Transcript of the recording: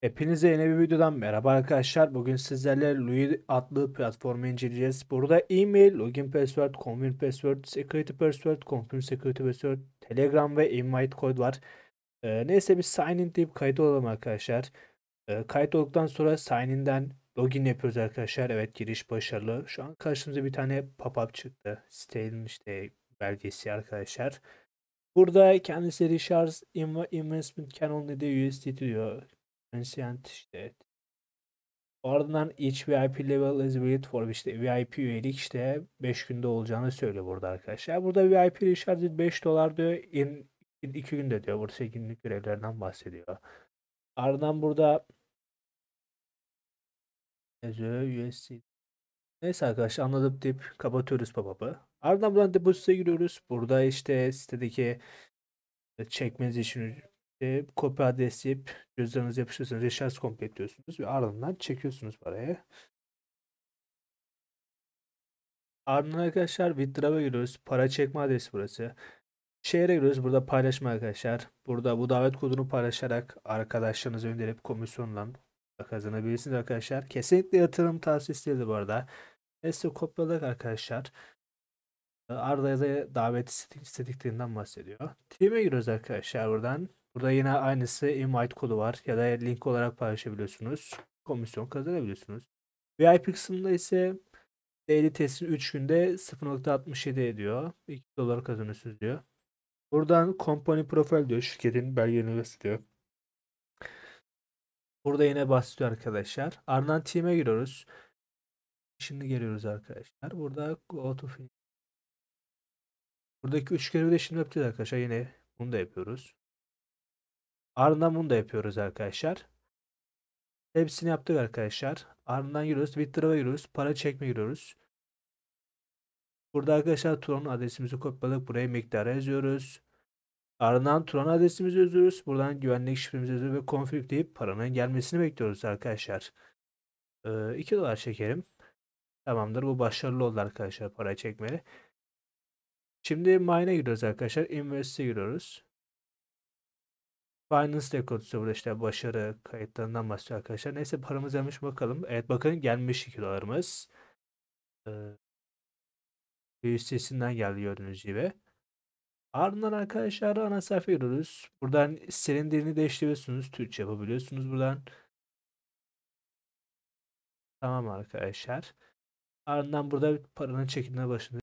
Hepinize yeni bir videodan merhaba arkadaşlar. Bugün sizlerle Louis adlı platformu inceleyeceğiz. Burada e-mail, login password, confirm password, security password, confirm security password, telegram ve invite code var. Ee, neyse bir sign in deyip kayıt olalım arkadaşlar. Ee, kayıt olduktan sonra sign in'den login yapıyoruz arkadaşlar. Evet giriş başarılı. Şu an karşımıza bir tane pop-up çıktı. Sitenin işte belgesi arkadaşlar. Burada kendisi Richards Investment Can Only de USDT diyor. Transient işte evet. Ardından each VIP level is valid for işte VIP üyelik işte 5 günde olacağını söylüyor burada arkadaşlar. Burada VIP recharge 5 dolar diyor. In, 2 günde diyor. Burada 8 günlük görevlerden bahsediyor. Ardından burada yazıyor USC. Neyse arkadaşlar anladık deyip kapatıyoruz papabı. Ardından buradan depozite giriyoruz. Burada işte sitedeki e, çekmeniz için e, kopya adresi yapıp cüzdanınızı yapıştırıyorsunuz. Reşarj komple diyorsunuz ve ardından çekiyorsunuz parayı. Ardından arkadaşlar withdraw'a giriyoruz. Para çekme adresi burası. Şehre giriyoruz. Burada paylaşma arkadaşlar. Burada bu davet kodunu paylaşarak arkadaşlarınızı gönderip komisyonla kazanabilirsiniz arkadaşlar. Kesinlikle yatırım tavsiyesi değildir bu arada. Neyse kopyaladık arkadaşlar. Arda'ya da davet istediklerinden bahsediyor. Team'e giriyoruz arkadaşlar buradan. Burada yine aynısı invite kodu var ya da link olarak paylaşabiliyorsunuz. Komisyon kazanabiliyorsunuz. VIP kısmında ise daily testin 3 günde 0.67 ediyor. 2 dolar kazanıyorsunuz diyor. Buradan company profile diyor. Şirketin belgelerini diyor. Burada yine bahsediyor arkadaşlar. Ardından team'e giriyoruz. Şimdi geliyoruz arkadaşlar. Burada go to finish. Buradaki üç görevi de şimdi yapacağız arkadaşlar. Yine bunu da yapıyoruz. Ardından bunu da yapıyoruz arkadaşlar. Hepsini yaptık arkadaşlar. Ardından giriyoruz. Withdraw'a giriyoruz. Para çekme giriyoruz. Burada arkadaşlar Tron adresimizi kopyaladık. Buraya miktarı yazıyoruz. Ardından Tron adresimizi yazıyoruz. Buradan güvenlik şifremizi yazıyoruz ve config deyip paranın gelmesini bekliyoruz arkadaşlar. Ee, 2 dolar çekerim. Tamamdır. Bu başarılı oldu arkadaşlar para çekmeli. Şimdi mine'e giriyoruz arkadaşlar. Invest'e giriyoruz. Finance Records burada işte başarı kayıtlarından bahsediyor arkadaşlar. Neyse paramız gelmiş bakalım. Evet bakın gelmiş 2 dolarımız. Ee, sitesinden geldi gördüğünüz gibi. Ardından arkadaşlar ana sayfaya yürüyoruz. Buradan senin dilini değiştiriyorsunuz. Türkçe yapabiliyorsunuz buradan. Tamam arkadaşlar. Ardından burada paranın çekimine başını.